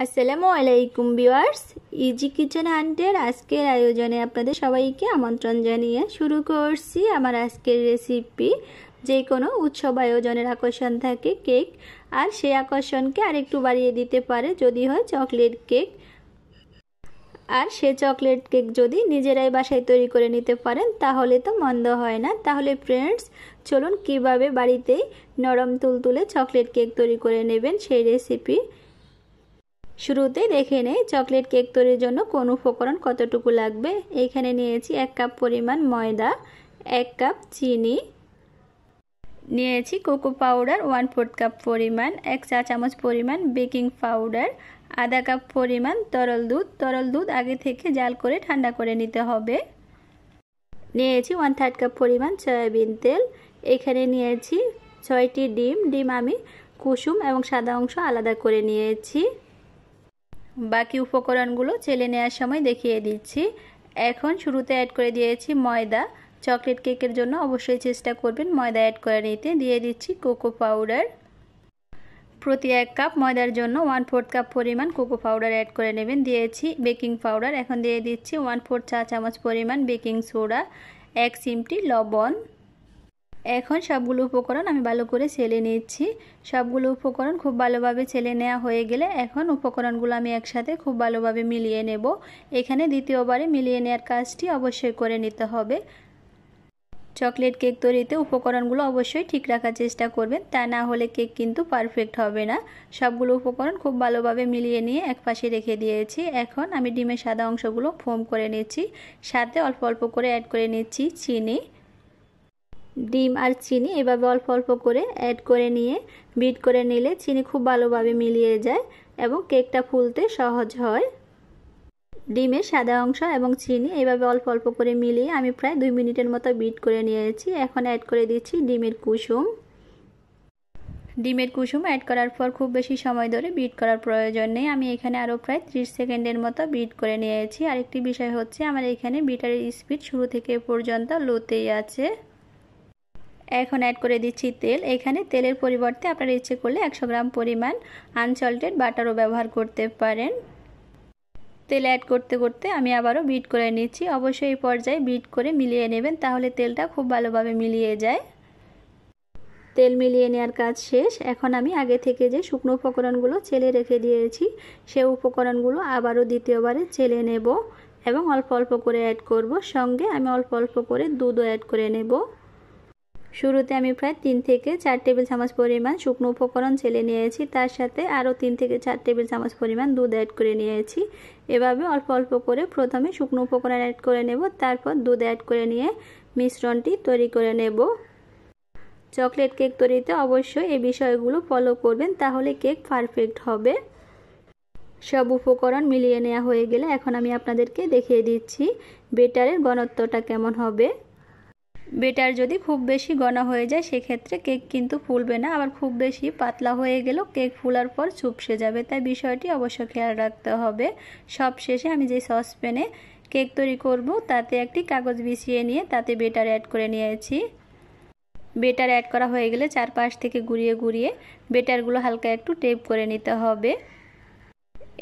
আসসালামু আলাইকুম বিওয়ার্স ইজি কিচেন হান্টের আজকের আয়োজনে আপনাদের সবাইকে আমন্ত্রণ জানিয়ে শুরু করছি আমার আজকের রেসিপি যে কোনো উৎসব আয়োজনের আকর্ষণ থাকে কেক আর সেই আকর্ষণকে আরেকটু বাড়িয়ে দিতে পারে যদি হয় চকলেট কেক আর সে চকলেট কেক যদি নিজেরাই বাসায় তৈরি করে নিতে পারেন তাহলে তো মন্দ হয় না তাহলে ফ্রেন্ডস চলুন কিভাবে বাড়িতে নরম তুলতুলে চকলেট কেক তৈরি করে নেবেন সেই রেসিপি শুরুতে দেখে নেই চকলেট কেক তৈরির জন্য কোন উপকরণ কতটুকু লাগবে এখানে নিয়েছি এক কাপ পরিমাণ ময়দা এক কাপ চিনি নিয়েছি cocoa powder one fourth cup পরিমাণ এক চা চামচ পরিমাণ বেকিং পাউডার আধা কাপ পরিমাণ তরল দুধ তরল দুধ আগে থেকে জাল করে ঠান্ডা করে নিতে হবে নিয়েছি ওয়ান থার্ড কাপ পরিমাণ সয়াবিন তেল এখানে নিয়েছি ছয়টি ডিম ডিম আমি কুসুম এবং সাদা অংশ আলাদা করে নিয়েছি বাকি উপকরণগুলো চেলে নেওয়ার সময় দেখিয়ে দিচ্ছি এখন শুরুতে অ্যাড করে দিয়েছি ময়দা চকলেট কেকের জন্য অবশ্যই চেষ্টা করবেন ময়দা অ্যাড করে নিতে দিয়ে দিচ্ছি কোকো পাউডার প্রতি এক কাপ ময়দার জন্য ওয়ান ফোর্থ কাপ পরিমাণ কোকো পাউডার অ্যাড করে নেবেন দিয়েছি বেকিং পাউডার এখন দিয়ে দিচ্ছি ওয়ান ফোর্থ চা চামচ পরিমাণ বেকিং সোডা এক চিমটি লবণ এখন সবগুলো উপকরণ আমি ভালো করে ছেলে নিচ্ছি সবগুলো উপকরণ খুব ভালোভাবে ছেলে নেওয়া হয়ে গেলে এখন উপকরণগুলো আমি একসাথে খুব ভালোভাবে মিলিয়ে নেব এখানে দ্বিতীয়বারে মিলিয়ে নেওয়ার কাজটি অবশ্যই করে নিতে হবে চকলেট কেক তৈরিতে উপকরণগুলো অবশ্যই ঠিক রাখার চেষ্টা করবেন তা না হলে কেক কিন্তু পারফেক্ট হবে না সবগুলো উপকরণ খুব ভালোভাবে মিলিয়ে নিয়ে একপাশে রেখে দিয়েছি এখন আমি ডিমের সাদা অংশগুলো ফোম করে নিচ্ছি সাথে অল্প অল্প করে অ্যাড করে নিচ্ছি চিনি ডিম আর চিনি এভাবে অল্প অল্প করে অ্যাড করে নিয়ে বিট করে নিলে চিনি খুব ভালোভাবে মিলিয়ে যায় এবং কেকটা ফুলতে সহজ হয় ডিমের সাদা অংশ এবং চিনি এভাবে অল্প অল্প করে মিলিয়ে আমি প্রায় দুই মিনিটের মতো বিট করে নিয়েছি এখন অ্যাড করে দিচ্ছি ডিমের কুসুম ডিমের কুসুম অ্যাড করার পর খুব বেশি সময় ধরে বিট করার প্রয়োজন নেই আমি এখানে আরও প্রায় ত্রিশ সেকেন্ডের মতো বিট করে নিয়েছি আরেকটি বিষয় হচ্ছে আমার এখানে বিটারের স্পিড শুরু থেকে পর্যন্ত লোতেই আছে এখন অ্যাড করে দিচ্ছি তেল এখানে তেলের পরিবর্তে আপনারা ইচ্ছে করলে একশো গ্রাম পরিমাণ আনসল্টেড বাটারও ব্যবহার করতে পারেন তেল অ্যাড করতে করতে আমি আবারও বিট করে নিচ্ছি অবশ্যই এই পর্যায়ে বিট করে মিলিয়ে নেবেন তাহলে তেলটা খুব ভালোভাবে মিলিয়ে যায় তেল মিলিয়ে নেওয়ার কাজ শেষ এখন আমি আগে থেকে যে শুকনো উপকরণগুলো ছেলে রেখে দিয়েছি সে উপকরণগুলো আবারও দ্বিতীয়বারে ছেলে নেব এবং অল্প অল্প করে অ্যাড করব সঙ্গে আমি অল্প অল্প করে দুধও অ্যাড করে নেব শুরুতে আমি প্রায় তিন থেকে চার টেবিল চামচ পরিমাণ শুকনো উপকরণ ছেলে নিয়েছি তার সাথে আরও তিন থেকে চার টেবিল চামচ পরিমাণ দুধ অ্যাড করে নিয়েছি এভাবে অল্প অল্প করে প্রথমে শুকনো উপকরণ অ্যাড করে নেব তারপর দুধ অ্যাড করে নিয়ে মিশ্রণটি তৈরি করে নেব চকলেট কেক তৈরিতে অবশ্যই এই বিষয়গুলো ফলো করবেন তাহলে কেক পারফেক্ট হবে সব উপকরণ মিলিয়ে নেওয়া হয়ে গেলে এখন আমি আপনাদেরকে দেখিয়ে দিচ্ছি বেটারের গণত্বটা কেমন হবে বেটার যদি খুব বেশি ঘন হয়ে যায় সেক্ষেত্রে কেক কিন্তু ফুলবে না আবার খুব বেশি পাতলা হয়ে গেল কেক ফুলার পর চুপসে যাবে তাই বিষয়টি অবশ্য খেয়াল রাখতে হবে সব শেষে আমি যে সসপ্যানে কেক তৈরি করব তাতে একটি কাগজ বিছিয়ে নিয়ে তাতে বেটার অ্যাড করে নিয়েছি বেটার অ্যাড করা হয়ে গেলে চারপাশ থেকে ঘুরিয়ে ঘুরিয়ে বেটারগুলো হালকা একটু টেপ করে নিতে হবে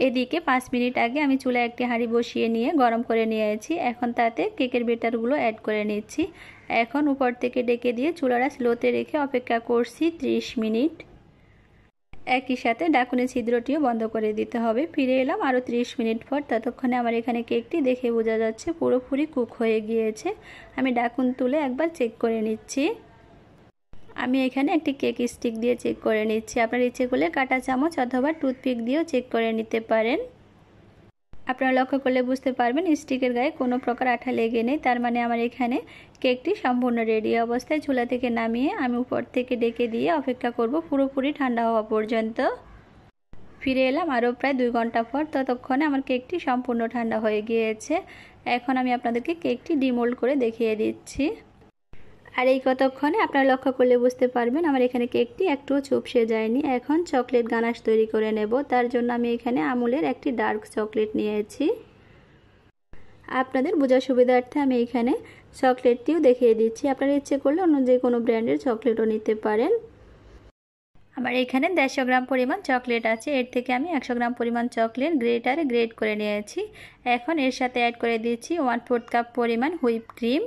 এদিকে পাঁচ মিনিট আগে আমি চুলায় একটি হাঁড়ি বসিয়ে নিয়ে গরম করে নিয়েছি এখন তাতে কেকের বেটারগুলো অ্যাড করে নিচ্ছি এখন উপর থেকে ডেকে দিয়ে চুলাটা স্লোতে রেখে অপেক্ষা করছি ত্রিশ মিনিট একই সাথে ডাকুনের ছিদ্রটিও বন্ধ করে দিতে হবে ফিরে এলাম আরও ত্রিশ মিনিট পর ততক্ষণে আমার এখানে কেকটি দেখে বোঝা যাচ্ছে পুরোপুরি কুক হয়ে গিয়েছে আমি ডাকুন তুলে একবার চেক করে নিচ্ছি আমি এখানে একটি কেক স্টিক দিয়ে চেক করে নিচ্ছি আপনার ইচ্ছে করলে কাটা চামচ অথবা টুথপিক দিয়েও চেক করে নিতে পারেন আপনারা লক্ষ্য করলে বুঝতে পারবেন স্টিকের গায়ে কোনো প্রকার আঠা লেগে নেই তার মানে আমার এখানে কেকটি সম্পূর্ণ রেডি অবস্থায় চুলা থেকে নামিয়ে আমি উপর থেকে ডেকে দিয়ে অপেক্ষা করব পুরোপুরি ঠান্ডা হওয়া পর্যন্ত ফিরে এলাম আরও প্রায় দুই ঘন্টা পর ততক্ষণে আমার কেকটি সম্পূর্ণ ঠান্ডা হয়ে গিয়েছে এখন আমি আপনাদেরকে কেকটি ডিমোল্ড করে দেখিয়ে দিচ্ছি আর এই কতক্ষণে আপনারা লক্ষ্য করলে বুঝতে পারবেন আমার এখানে কেকটি একটুও চুপসে যায়নি এখন চকলেট গানাশ তৈরি করে নেব তার জন্য আমি এখানে আমুলের একটি ডার্ক চকলেট নিয়েছি আপনাদের বোঝার সুবিধার্থে আমি এখানে চকলেটটিও দেখিয়ে দিচ্ছি আপনারা ইচ্ছে করলে অন্য যে কোনো ব্র্যান্ডের চকলেটও নিতে পারেন আমার এখানে দেড়শো গ্রাম পরিমাণ চকলেট আছে এর থেকে আমি একশো গ্রাম পরিমাণ চকলেট গ্রেটারে গ্রেট করে নিয়েছি এখন এর সাথে অ্যাড করে দিচ্ছি ওয়ান ফোর্থ কাপ পরিমাণ whip cream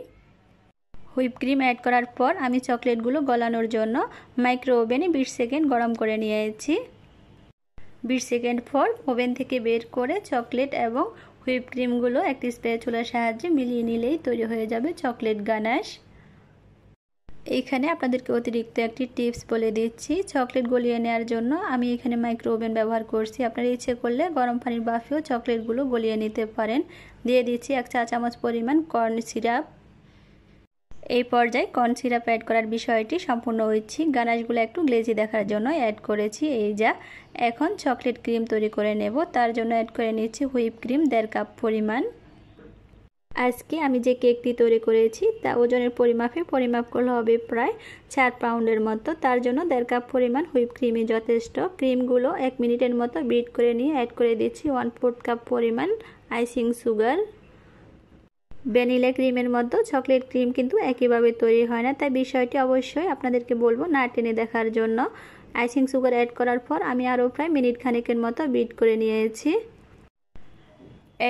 whip cream add করার পর আমি চকলেটগুলো গলানোর জন্য মাইক্রো ওভেনে বিশ সেকেন্ড গরম করে নিয়েছি বিশ সেকেন্ড পর ওভেন থেকে বের করে চকলেট এবং হুইপ ক্রিমগুলো একটি স্প্রে চুলার সাহায্যে মিলিয়ে নিলেই তৈরি হয়ে যাবে চকলেট গানাশ এইখানে আপনাদেরকে অতিরিক্ত একটি টিপস বলে দিচ্ছি চকলেট গলিয়ে নেওয়ার জন্য আমি এখানে মাইক্রো ওভেন ব্যবহার করছি আপনারা ইচ্ছে করলে গরম পানির বাফেও চকলেটগুলো গলিয়ে নিতে পারেন দিয়ে দিচ্ছি এক চা চামচ পরিমাণ কর্ন সিরাপ এই পর্যায়ে কর্ন সিরাপ অ্যাড করার বিষয়টি সম্পূর্ণ হয়েছি গানাশগুলো একটু গ্লেজি দেখার জন্য অ্যাড করেছি এই যা এখন চকলেট ক্রিম তৈরি করে নেব তার জন্য অ্যাড করে নিচ্ছি হুইপ ক্রিম দেড় কাপ পরিমাণ আজকে আমি যে কেকটি তৈরি করেছি তা ওজনের পরিমাপে পরিমাপ করলে হবে প্রায় চার পাউন্ডের মতো তার জন্য দেড় কাপ পরিমাণ হুইপ ক্রিমই যথেষ্ট ক্রিমগুলো এক মিনিটের মতো বিট করে নিয়ে অ্যাড করে দিচ্ছি ওয়ান ফোর্থ কাপ পরিমাণ আইসিং সুগার ভ্যানিলা ক্রিমের মতো চকলেট ক্রিম কিন্তু একইভাবে তৈরি হয় না তাই বিষয়টি অবশ্যই আপনাদেরকে বলবো না টেনে দেখার জন্য আইসিং সুগার অ্যাড করার পর আমি আরও প্রায় মিনিট খানেকের মতো বিট করে নিয়েছি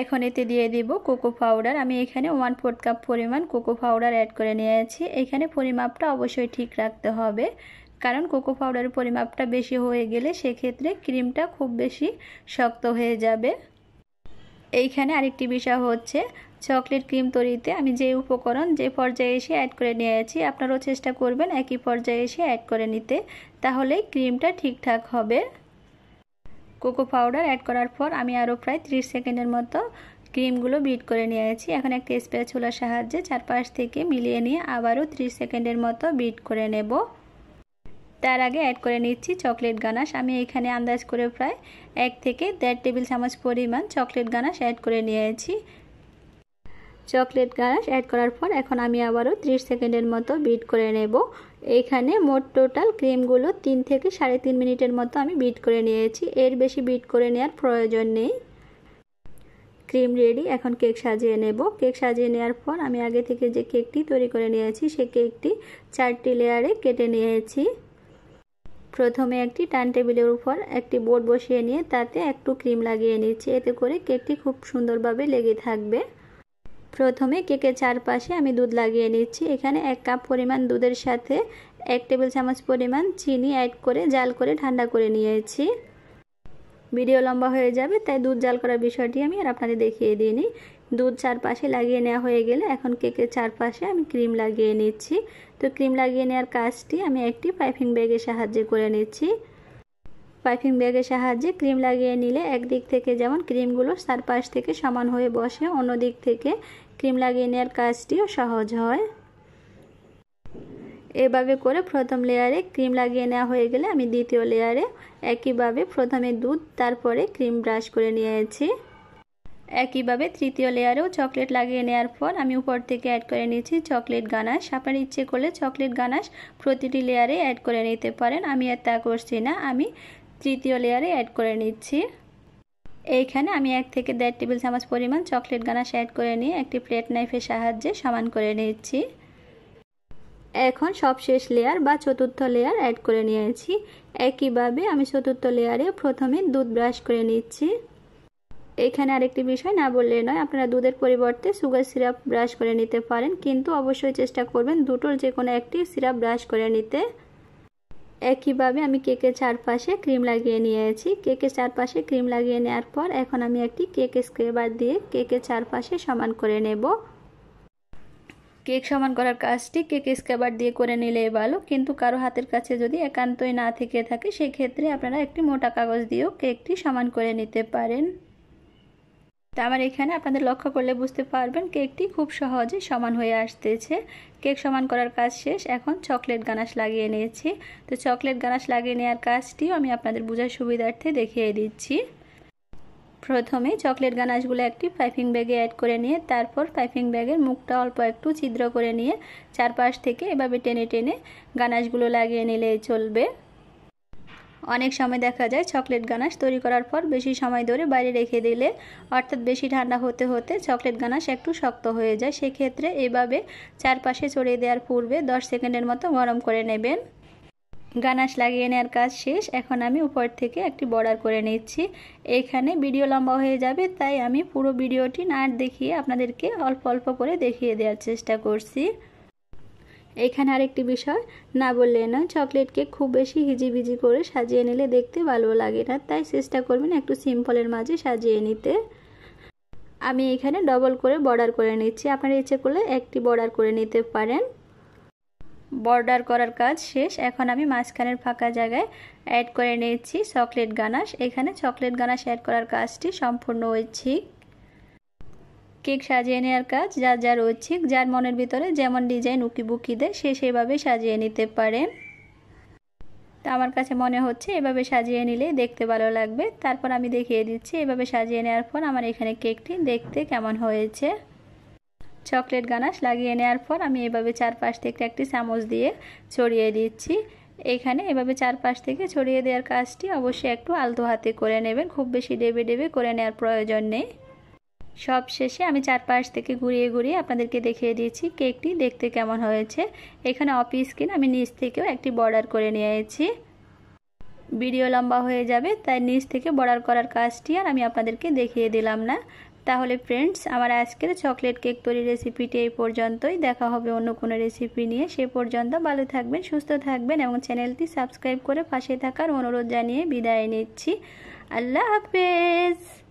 এখন এতে দিয়ে দিব কোকো পাউডার আমি এখানে ওয়ান ফোর্থ কাপ পরিমাণ কোকো পাউডার অ্যাড করে নিয়েছি এখানে পরিমাপটা অবশ্যই ঠিক রাখতে হবে কারণ কোকো পাউডারের পরিমাপটা বেশি হয়ে গেলে সেক্ষেত্রে ক্রিমটা খুব বেশি শক্ত হয়ে যাবে এইখানে আরেকটি বিষয় হচ্ছে চকলেট ক্রিম তৈরিতে আমি যে উপকরণ যে পর্যায়ে এসে অ্যাড করে নিয়েছি আপনারাও চেষ্টা করবেন একই পর্যায়ে এসে অ্যাড করে নিতে তাহলে ক্রিমটা ঠিকঠাক হবে কোকো পাউডার অ্যাড করার পর আমি আরও প্রায় ত্রিশ সেকেন্ডের মতো ক্রিমগুলো বিট করে নিয়েছি এখন একটা স্প্রে ছোলার সাহায্যে চারপাশ থেকে মিলিয়ে নিয়ে আবারও ত্রিশ সেকেন্ডের মতো বিট করে নেব তার আগে অ্যাড করে নিচ্ছি চকলেট গানাশ আমি এখানে আন্দাজ করে প্রায় এক থেকে দেড় টেবিল চামচ পরিমাণ চকলেট গানাশ অ্যাড করে নিয়েছি চকলেট গানাশ অ্যাড করার পর এখন আমি আবারও 30 সেকেন্ডের মতো বিট করে নেব এইখানে মোট টোটাল ক্রিমগুলো তিন থেকে সাড়ে তিন মিনিটের মতো আমি বিট করে নিয়েছি এর বেশি বিট করে নেওয়ার প্রয়োজন নেই ক্রিম রেডি এখন কেক সাজিয়ে নেব কেক সাজিয়ে নেওয়ার পর আমি আগে থেকে যে কেকটি তৈরি করে নিয়েছি সে কেকটি চারটি লেয়ারে কেটে নিয়েছি প্রথমে একটি টান টেবিলের উপর একটি বোর্ড বসিয়ে নিয়ে তাতে একটু ক্রিম লাগিয়ে নিচ্ছি এতে করে কেকটি খুব সুন্দরভাবে লেগে থাকবে প্রথমে কেকের চারপাশে আমি দুধ লাগিয়ে নিচ্ছি এখানে এক কাপ পরিমাণ দুধের সাথে এক টেবিল চামচ পরিমাণ চিনি অ্যাড করে জাল করে ঠান্ডা করে নিয়েছি ভিডিও লম্বা হয়ে যাবে তাই দুধ জাল করার বিষয়টি আমি আর আপনাদের দেখিয়ে দিই নি দুধ চারপাশে লাগিয়ে নেওয়া হয়ে গেলে এখন কেকের চারপাশে আমি ক্রিম লাগিয়ে নিচ্ছি তো ক্রিম লাগিয়ে নেওয়ার কাজটি আমি একটি পাইপিং ব্যাগের সাহায্যে করে নিচ্ছি পাইপিং ব্যাগের সাহায্যে ক্রিম লাগিয়ে নিলে একদিক থেকে যেমন ক্রিমগুলো চারপাশ থেকে সমান হয়ে বসে অন্য দিক থেকে ক্রিম লাগিয়ে নেওয়ার কাজটিও সহজ হয় এভাবে করে প্রথম লেয়ারে ক্রিম লাগিয়ে নেওয়া হয়ে গেলে আমি দ্বিতীয় লেয়ারে একইভাবে প্রথমে দুধ তারপরে ক্রিম ব্রাশ করে নিয়েছি একইভাবে তৃতীয় লেয়ারেও চকলেট লাগিয়ে নেওয়ার পর আমি উপর থেকে অ্যাড করে নিয়েছি চকলেট গানাশ আপনার ইচ্ছে করলে চকলেট গানাশ প্রতিটি লেয়ারে অ্যাড করে নিতে পারেন আমি আর তা করছি না আমি তৃতীয় লেয়ারে অ্যাড করে নিচ্ছি এইখানে আমি এক থেকে দেড় টেবিল চামচ পরিমাণ চকলেট গানা অ্যাড করে নিয়ে একটি প্লেট নাইফের সাহায্যে সমান করে নিয়েছি এখন সব শেষ লেয়ার বা চতুর্থ লেয়ার অ্যাড করে নিয়েছি একইভাবে আমি চতুর্থ লেয়ারে প্রথমে দুধ ব্রাশ করে নিচ্ছি এখানে আরেকটি বিষয় না বললে নয় আপনারা দুধের পরিবর্তে সুগার সিরাপ ব্রাশ করে নিতে পারেন কিন্তু অবশ্যই চেষ্টা করবেন দুটোর যে কোনো একটি সিরাপ ব্রাশ করে নিতে একইভাবে আমি কেকের চারপাশে ক্রিম লাগিয়ে নিয়েছি কেকের চারপাশে ক্রিম লাগিয়ে নেওয়ার পর এখন আমি একটি কেক স্ক্রেবার দিয়ে কেকের চারপাশে সমান করে নেব কেক সমান করার কাজটি কেক স্ক্রেবার দিয়ে করে নিলেই ভালো কিন্তু কারো হাতের কাছে যদি একান্তই না থেকে থাকে সেক্ষেত্রে আপনারা একটি মোটা কাগজ দিয়েও কেকটি সমান করে নিতে পারেন তো আমার এখানে আপনাদের লক্ষ্য করলে বুঝতে পারবেন কেকটি খুব সহজে সমান হয়ে আসতেছে কেক সমান করার কাজ শেষ এখন চকলেট গানাশ লাগিয়ে নিয়েছি তো চকলেট গানাশ লাগিয়ে নেওয়ার কাজটিও আমি আপনাদের বোঝার সুবিধার্থে দেখিয়ে দিচ্ছি প্রথমে চকলেট গানাশগুলো একটি পাইপিং ব্যাগে অ্যাড করে নিয়ে তারপর পাইপিং ব্যাগের মুখটা অল্প একটু ছিদ্র করে নিয়ে চারপাশ থেকে এভাবে টেনে টেনে গানাশগুলো লাগিয়ে নিলে চলবে অনেক সময় দেখা যায় চকলেট গানাশ তৈরি করার পর বেশি সময় ধরে বাইরে রেখে দিলে অর্থাৎ বেশি ঠান্ডা হতে হতে চকলেট গানাশ একটু শক্ত হয়ে যায় সেক্ষেত্রে এভাবে চারপাশে ছড়িয়ে দেওয়ার পূর্বে 10 সেকেন্ডের মতো গরম করে নেবেন গানাশ লাগিয়ে নেওয়ার কাজ শেষ এখন আমি উপর থেকে একটি বর্ডার করে নিচ্ছি এখানে ভিডিও লম্বা হয়ে যাবে তাই আমি পুরো ভিডিওটি না দেখিয়ে আপনাদেরকে অল্প অল্প করে দেখিয়ে দেওয়ার চেষ্টা করছি এখানে আরেকটি বিষয় না বললে না চকলেটকে খুব বেশি হিজিবিজি করে সাজিয়ে নিলে দেখতে ভালো লাগে না তাই চেষ্টা করবেন একটু সিম্পলের মাঝে সাজিয়ে নিতে আমি এখানে ডবল করে বর্ডার করে নিচ্ছি আপনারা ইচ্ছে করলে একটি বর্ডার করে নিতে পারেন বর্ডার করার কাজ শেষ এখন আমি মাঝখানের ফাঁকা জায়গায় অ্যাড করে নিয়েছি চকলেট গানাস এখানে চকলেট গানাস অ্যাড করার কাজটি সম্পূর্ণ হয়েছি কেক সাজিয়ে নেওয়ার কাজ যার যার ঐচ্ছিক যার মনের ভিতরে যেমন ডিজাইন উকিবুকি দেয় সে সেভাবে সাজিয়ে নিতে পারেন তো আমার কাছে মনে হচ্ছে এভাবে সাজিয়ে নিলে দেখতে ভালো লাগবে তারপর আমি দেখিয়ে দিচ্ছি এভাবে সাজিয়ে নেওয়ার পর আমার এখানে কেকটি দেখতে কেমন হয়েছে চকলেট গানাশ লাগিয়ে নেওয়ার পর আমি এভাবে চারপাশ থেকে একটি চামচ দিয়ে ছড়িয়ে দিচ্ছি এখানে এভাবে চারপাশ থেকে ছড়িয়ে দেওয়ার কাজটি অবশ্যই একটু আলতো হাতে করে নেবেন খুব বেশি ডেবে ডেবে করে নেওয়ার প্রয়োজন নেই সব শেষে আমি চারপাশ থেকে ঘুরিয়ে ঘুরিয়ে আপনাদেরকে দেখিয়ে দিয়েছি কেকটি দেখতে কেমন হয়েছে এখানে অফিস কিন আমি নিচ থেকেও একটি বর্ডার করে নিয়েছি ভিডিও লম্বা হয়ে যাবে তাই নিচ থেকে বর্ডার করার কাজটি আর আমি আপনাদেরকে দেখিয়ে দিলাম না তাহলে ফ্রেন্ডস আমার আজকের চকলেট কেক তৈরির রেসিপিটি এই পর্যন্তই দেখা হবে অন্য কোনো রেসিপি নিয়ে সে পর্যন্ত ভালো থাকবেন সুস্থ থাকবেন এবং চ্যানেলটি সাবস্ক্রাইব করে পাশে থাকার অনুরোধ জানিয়ে বিদায় নিচ্ছি আল্লাহ হাফেজ